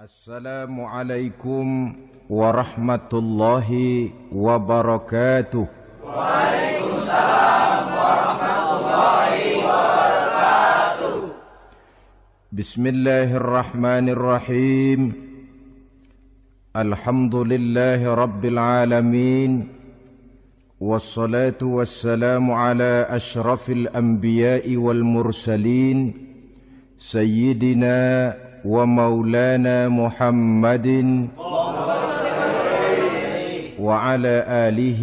السلام عليكم ورحمة الله وبركاته وعليكم السلام ورحمة الله وبركاته بسم الله الرحمن الرحيم الحمد لله رب العالمين والصلاة والسلام على أشرف الأنبياء والمرسلين سيدنا ومولانا محمد وعلى آله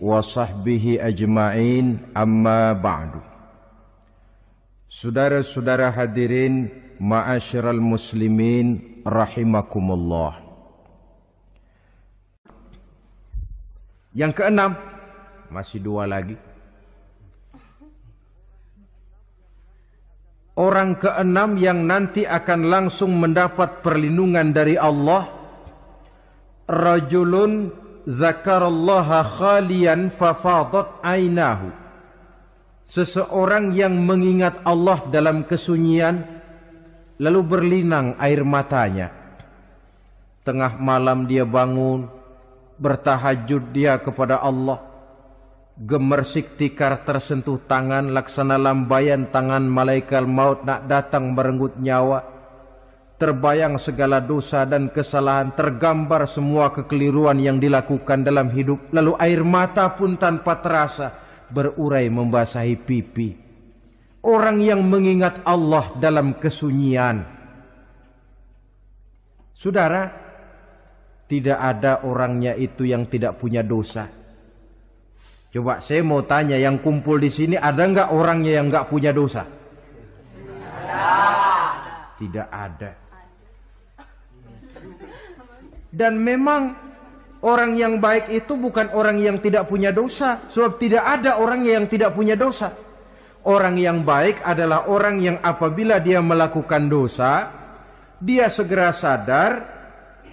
وصحبه أجمعين أما بعد سدارة سدارة حاضرين معاشر المسلمين رحمكم الله Yang keenam Masih dua lagi orang keenam yang nanti akan langsung mendapat perlindungan dari Allah rajulun zakarallaha khalian fafadat ainahu seseorang yang mengingat Allah dalam kesunyian lalu berlinang air matanya tengah malam dia bangun bertahajud dia kepada Allah Gemersik tikar tersentuh tangan laksana lambayan tangan malaikat maut nak datang merenggut nyawa. Terbayang segala dosa dan kesalahan, tergambar semua kekeliruan yang dilakukan dalam hidup. Lalu air mata pun tanpa terasa berurai membasahi pipi. Orang yang mengingat Allah dalam kesunyian. Saudara, tidak ada orangnya itu yang tidak punya dosa. Coba saya mau tanya yang kumpul di sini ada nggak orangnya yang nggak punya dosa? Tidak ada. Dan memang orang yang baik itu bukan orang yang tidak punya dosa. Sebab tidak ada orang yang tidak punya dosa. Orang yang baik adalah orang yang apabila dia melakukan dosa, dia segera sadar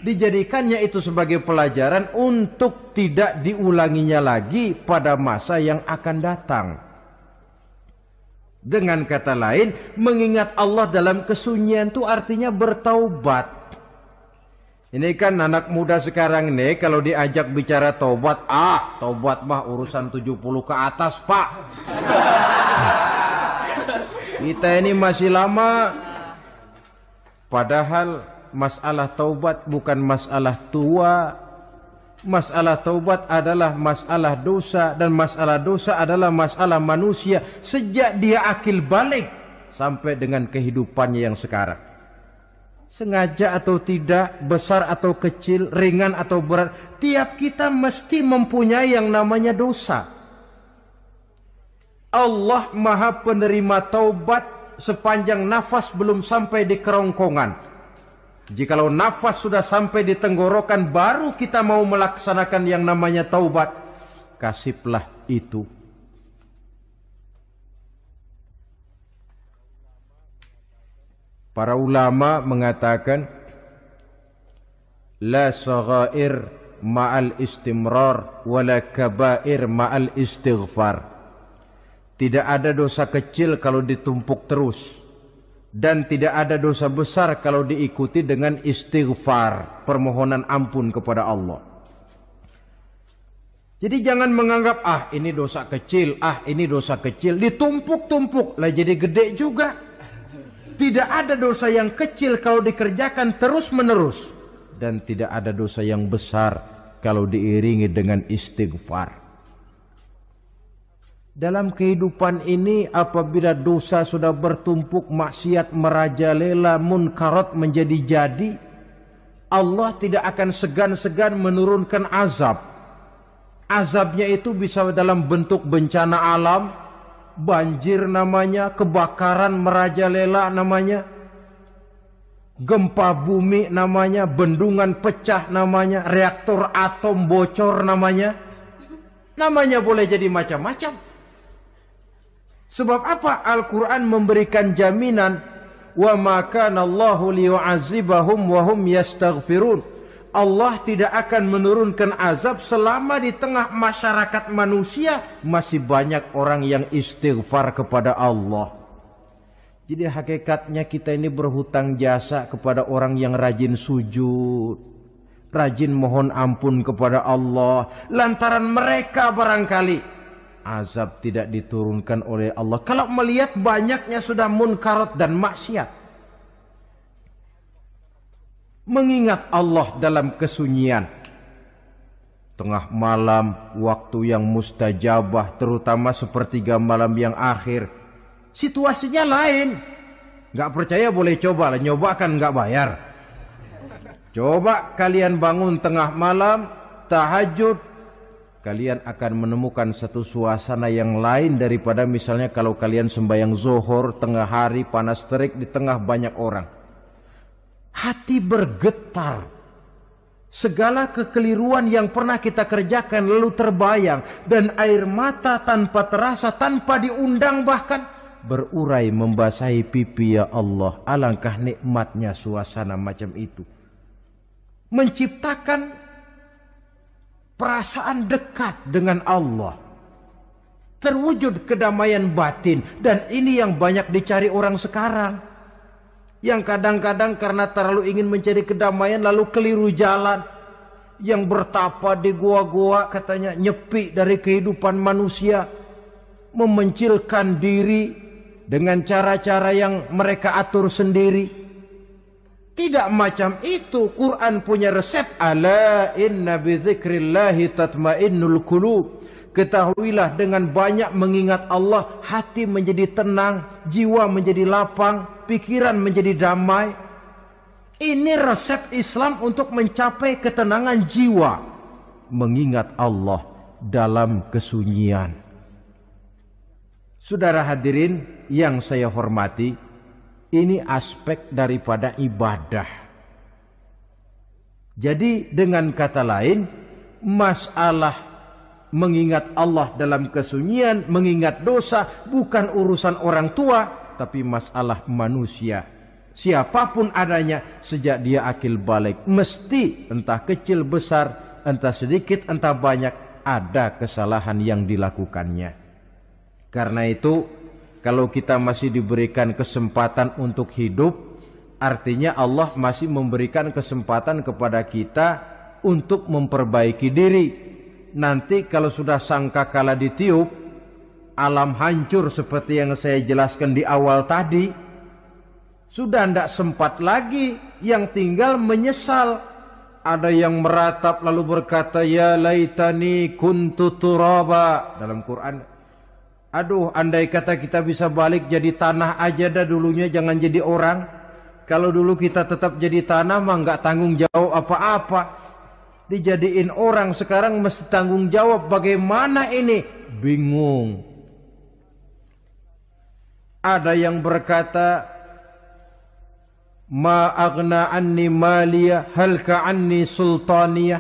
dijadikannya itu sebagai pelajaran untuk tidak diulanginya lagi pada masa yang akan datang. Dengan kata lain, mengingat Allah dalam kesunyian itu artinya bertaubat. Ini kan anak muda sekarang nih kalau diajak bicara taubat, ah taubat mah urusan 70 ke atas pak. Kita ini masih lama. Padahal masalah taubat bukan masalah tua. Masalah taubat adalah masalah dosa dan masalah dosa adalah masalah manusia sejak dia akil balik sampai dengan kehidupannya yang sekarang. Sengaja atau tidak, besar atau kecil, ringan atau berat, tiap kita mesti mempunyai yang namanya dosa. Allah Maha Penerima Taubat sepanjang nafas belum sampai di kerongkongan. Jikalau nafas sudah sampai di tenggorokan baru kita mau melaksanakan yang namanya taubat. Kasiplah itu. Para ulama mengatakan la saghair ma'al istimrar wala kabair ma'al istighfar. Tidak ada dosa kecil kalau ditumpuk terus dan tidak ada dosa besar kalau diikuti dengan istighfar, permohonan ampun kepada Allah. Jadi jangan menganggap ah ini dosa kecil, ah ini dosa kecil, ditumpuk-tumpuk lah jadi gede juga. Tidak ada dosa yang kecil kalau dikerjakan terus-menerus dan tidak ada dosa yang besar kalau diiringi dengan istighfar. Dalam kehidupan ini apabila dosa sudah bertumpuk, maksiat merajalela, munkarat menjadi jadi, Allah tidak akan segan-segan menurunkan azab. Azabnya itu bisa dalam bentuk bencana alam, banjir namanya, kebakaran merajalela namanya, gempa bumi namanya, bendungan pecah namanya, reaktor atom bocor namanya. Namanya boleh jadi macam-macam. Sebab apa Al-Quran memberikan jaminan wa maka Allahu liyu'azibahum wa hum yastaghfirun. Allah tidak akan menurunkan azab selama di tengah masyarakat manusia masih banyak orang yang istighfar kepada Allah. Jadi hakikatnya kita ini berhutang jasa kepada orang yang rajin sujud. Rajin mohon ampun kepada Allah. Lantaran mereka barangkali azab tidak diturunkan oleh Allah. Kalau melihat banyaknya sudah munkarat dan maksiat. Mengingat Allah dalam kesunyian. Tengah malam, waktu yang mustajabah, terutama sepertiga malam yang akhir. Situasinya lain. Gak percaya boleh coba lah, nyoba kan gak bayar. Coba kalian bangun tengah malam, tahajud, kalian akan menemukan satu suasana yang lain daripada misalnya kalau kalian sembahyang zuhur tengah hari panas terik di tengah banyak orang. Hati bergetar. Segala kekeliruan yang pernah kita kerjakan lalu terbayang dan air mata tanpa terasa tanpa diundang bahkan berurai membasahi pipi ya Allah. Alangkah nikmatnya suasana macam itu. Menciptakan perasaan dekat dengan Allah. Terwujud kedamaian batin dan ini yang banyak dicari orang sekarang. Yang kadang-kadang karena terlalu ingin mencari kedamaian lalu keliru jalan. Yang bertapa di gua-gua katanya nyepi dari kehidupan manusia. Memencilkan diri dengan cara-cara yang mereka atur sendiri tidak macam itu. Quran punya resep. Ala inna bidzikrillahi tatmainnul qulub. Ketahuilah dengan banyak mengingat Allah, hati menjadi tenang, jiwa menjadi lapang, pikiran menjadi damai. Ini resep Islam untuk mencapai ketenangan jiwa. Mengingat Allah dalam kesunyian. Saudara hadirin yang saya hormati, ini aspek daripada ibadah. Jadi dengan kata lain, masalah mengingat Allah dalam kesunyian, mengingat dosa bukan urusan orang tua, tapi masalah manusia. Siapapun adanya sejak dia akil balik, mesti entah kecil besar, entah sedikit, entah banyak, ada kesalahan yang dilakukannya. Karena itu kalau kita masih diberikan kesempatan untuk hidup, artinya Allah masih memberikan kesempatan kepada kita untuk memperbaiki diri. Nanti kalau sudah sangka kala ditiup, alam hancur seperti yang saya jelaskan di awal tadi, sudah tidak sempat lagi yang tinggal menyesal. Ada yang meratap lalu berkata, Ya laitani kuntu turaba. Dalam Quran Aduh, andai kata kita bisa balik jadi tanah aja dah dulunya, jangan jadi orang. Kalau dulu kita tetap jadi tanah mah nggak tanggung jawab apa-apa. Dijadiin orang sekarang mesti tanggung jawab bagaimana ini? Bingung. Ada yang berkata, Ma agna anni maliyah, halka anni sultaniyah.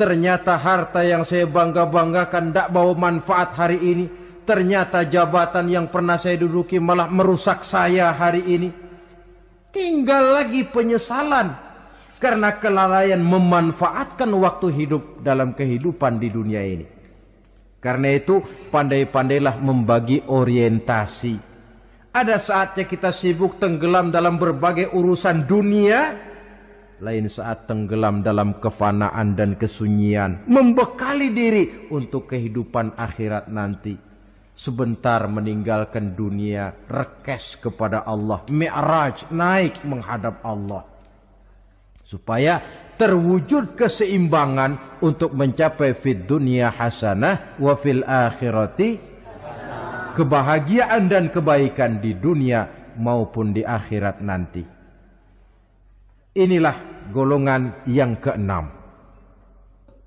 Ternyata harta yang saya bangga-banggakan tidak bawa manfaat hari ini Ternyata jabatan yang pernah saya duduki malah merusak saya hari ini. Tinggal lagi penyesalan karena kelalaian memanfaatkan waktu hidup dalam kehidupan di dunia ini. Karena itu pandai-pandailah membagi orientasi. Ada saatnya kita sibuk tenggelam dalam berbagai urusan dunia. Lain saat tenggelam dalam kefanaan dan kesunyian. Membekali diri untuk kehidupan akhirat nanti sebentar meninggalkan dunia, rekes kepada Allah, mi'raj, naik menghadap Allah. Supaya terwujud keseimbangan untuk mencapai fid dunia hasanah wa fil akhirati kebahagiaan dan kebaikan di dunia maupun di akhirat nanti. Inilah golongan yang keenam.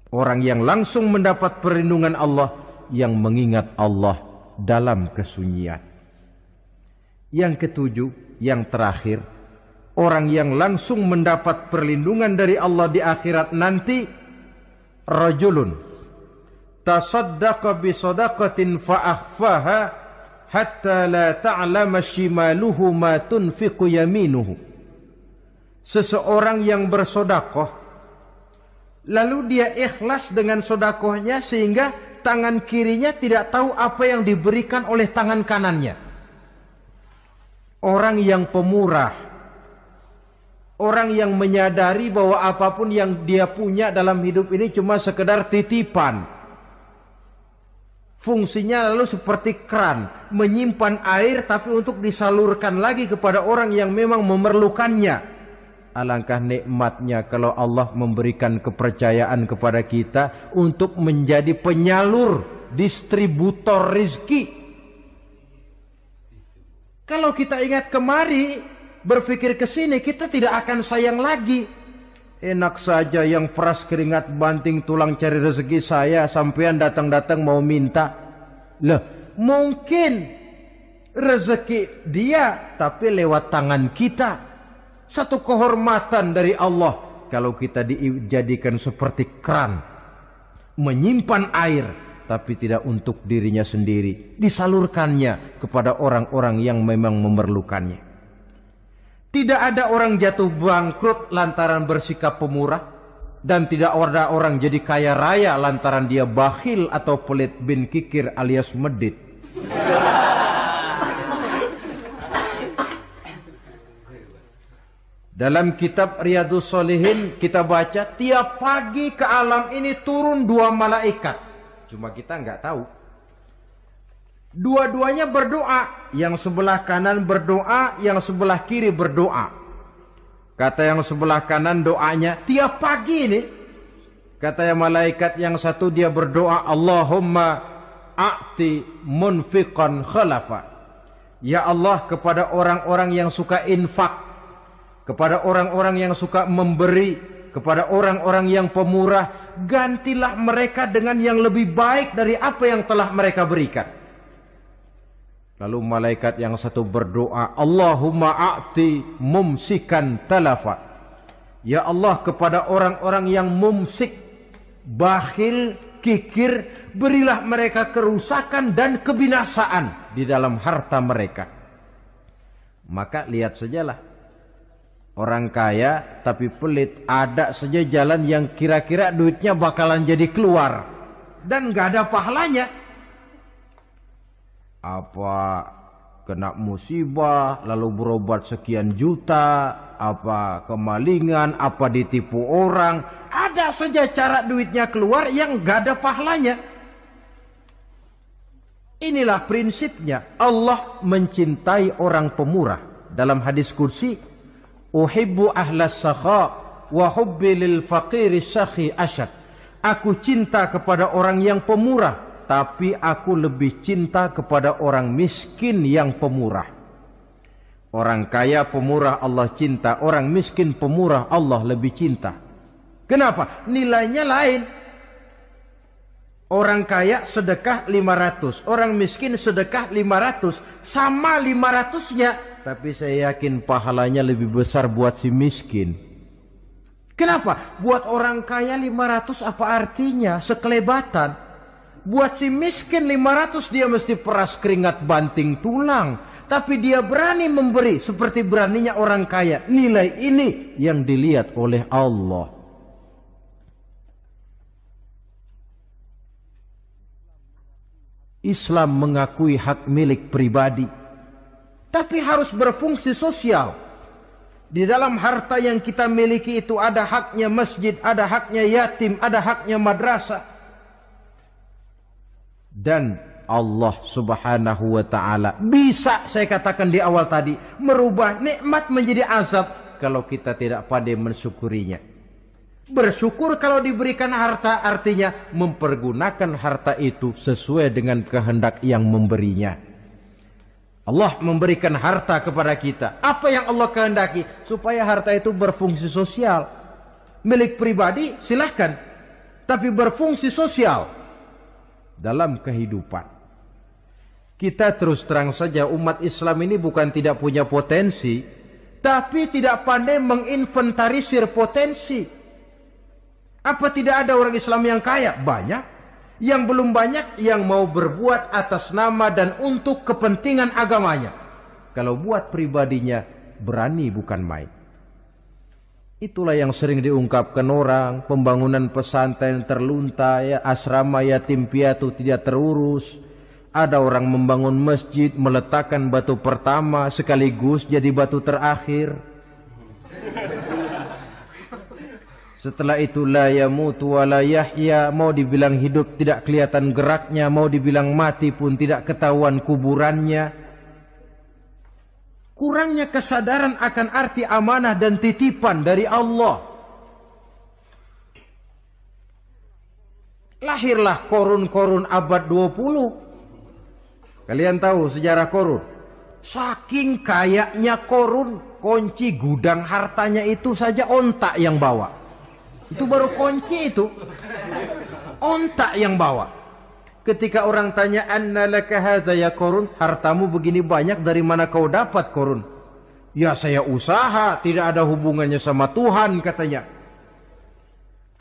Orang yang langsung mendapat perlindungan Allah yang mengingat Allah dalam kesunyian. Yang ketujuh, yang terakhir, orang yang langsung mendapat perlindungan dari Allah di akhirat nanti rajulun tasaddaqa bi sadaqatin fa hatta la ta'lama shimaluhu ma tunfiqu yaminuhu. Seseorang yang bersodakoh, lalu dia ikhlas dengan sodakohnya sehingga tangan kirinya tidak tahu apa yang diberikan oleh tangan kanannya. Orang yang pemurah, orang yang menyadari bahwa apapun yang dia punya dalam hidup ini cuma sekedar titipan. Fungsinya lalu seperti keran, menyimpan air tapi untuk disalurkan lagi kepada orang yang memang memerlukannya. Alangkah nikmatnya kalau Allah memberikan kepercayaan kepada kita untuk menjadi penyalur, distributor rizki. Kalau kita ingat kemari, berpikir ke sini, kita tidak akan sayang lagi. Enak saja yang peras keringat banting tulang cari rezeki saya, sampean datang-datang mau minta. Loh, mungkin rezeki dia, tapi lewat tangan kita satu kehormatan dari Allah kalau kita dijadikan seperti keran menyimpan air tapi tidak untuk dirinya sendiri, disalurkannya kepada orang-orang yang memang memerlukannya. Tidak ada orang jatuh bangkrut lantaran bersikap pemurah dan tidak ada orang jadi kaya raya lantaran dia bakhil atau pelit bin kikir alias medit. Dalam kitab Riyadus Solihin kita baca tiap pagi ke alam ini turun dua malaikat. Cuma kita nggak tahu. Dua-duanya berdoa. Yang sebelah kanan berdoa, yang sebelah kiri berdoa. Kata yang sebelah kanan doanya tiap pagi ini. Kata yang malaikat yang satu dia berdoa Allahumma a'ti munfiqan khalafa. Ya Allah kepada orang-orang yang suka infak kepada orang-orang yang suka memberi, kepada orang-orang yang pemurah, gantilah mereka dengan yang lebih baik dari apa yang telah mereka berikan. Lalu malaikat yang satu berdoa, Allahumma a'ti mumsikan talafa. Ya Allah kepada orang-orang yang mumsik, bakhil, kikir, berilah mereka kerusakan dan kebinasaan di dalam harta mereka. Maka lihat sajalah orang kaya tapi pelit ada saja jalan yang kira-kira duitnya bakalan jadi keluar dan gak ada pahalanya apa kena musibah lalu berobat sekian juta apa kemalingan apa ditipu orang ada saja cara duitnya keluar yang gak ada pahalanya inilah prinsipnya Allah mencintai orang pemurah dalam hadis kursi Uhibbu ahlas sakha wa hubbi lil faqiri sakhi asyad. Aku cinta kepada orang yang pemurah, tapi aku lebih cinta kepada orang miskin yang pemurah. Orang kaya pemurah Allah cinta, orang miskin pemurah Allah lebih cinta. Kenapa? Nilainya lain. Orang kaya sedekah 500, orang miskin sedekah 500, sama 500-nya tapi saya yakin pahalanya lebih besar buat si miskin. Kenapa? Buat orang kaya 500 apa artinya? Sekelebatan. Buat si miskin 500 dia mesti peras keringat banting tulang. Tapi dia berani memberi seperti beraninya orang kaya. Nilai ini yang dilihat oleh Allah. Islam mengakui hak milik pribadi tapi harus berfungsi sosial. Di dalam harta yang kita miliki itu ada haknya masjid, ada haknya yatim, ada haknya madrasah. Dan Allah Subhanahu wa taala bisa saya katakan di awal tadi merubah nikmat menjadi azab kalau kita tidak pandai mensyukurinya. Bersyukur kalau diberikan harta artinya mempergunakan harta itu sesuai dengan kehendak yang memberinya. Allah memberikan harta kepada kita. Apa yang Allah kehendaki supaya harta itu berfungsi sosial. Milik pribadi silahkan, tapi berfungsi sosial dalam kehidupan. Kita terus terang saja umat Islam ini bukan tidak punya potensi, tapi tidak pandai menginventarisir potensi. Apa tidak ada orang Islam yang kaya? Banyak yang belum banyak yang mau berbuat atas nama dan untuk kepentingan agamanya. Kalau buat pribadinya berani bukan main. Itulah yang sering diungkapkan orang, pembangunan pesantren terlunta, ya, asrama yatim piatu tidak terurus. Ada orang membangun masjid, meletakkan batu pertama sekaligus jadi batu terakhir. Setelah itu la yamutu wa la yahya, mau dibilang hidup tidak kelihatan geraknya, mau dibilang mati pun tidak ketahuan kuburannya. Kurangnya kesadaran akan arti amanah dan titipan dari Allah. Lahirlah korun-korun abad 20. Kalian tahu sejarah korun? Saking kayaknya korun, kunci gudang hartanya itu saja ontak yang bawa. Itu baru kunci itu. Ontak yang bawa. Ketika orang tanya anna laka hadza ya korun, hartamu begini banyak dari mana kau dapat korun? Ya saya usaha, tidak ada hubungannya sama Tuhan katanya.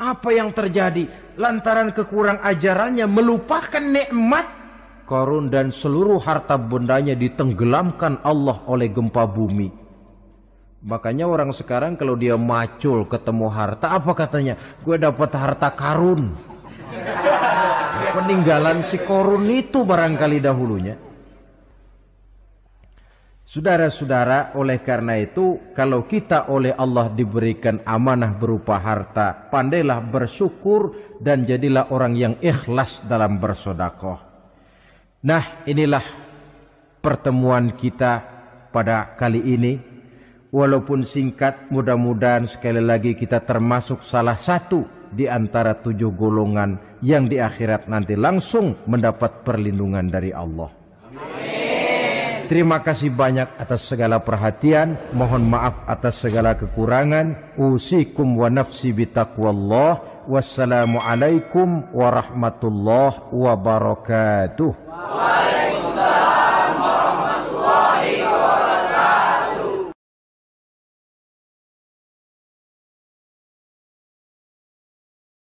Apa yang terjadi? Lantaran kekurang ajarannya melupakan nikmat Korun dan seluruh harta bendanya ditenggelamkan Allah oleh gempa bumi. Makanya orang sekarang kalau dia macul ketemu harta, apa katanya? Gue dapat harta karun. Peninggalan si korun itu barangkali dahulunya. Saudara-saudara, oleh karena itu, kalau kita oleh Allah diberikan amanah berupa harta, pandailah bersyukur dan jadilah orang yang ikhlas dalam bersodakoh. Nah, inilah pertemuan kita pada kali ini walaupun singkat, mudah-mudahan sekali lagi kita termasuk salah satu di antara tujuh golongan yang di akhirat nanti langsung mendapat perlindungan dari Allah. Amin. Terima kasih banyak atas segala perhatian. Mohon maaf atas segala kekurangan. Usikum wa nafsi bitakwallah. Wassalamualaikum warahmatullahi wabarakatuh.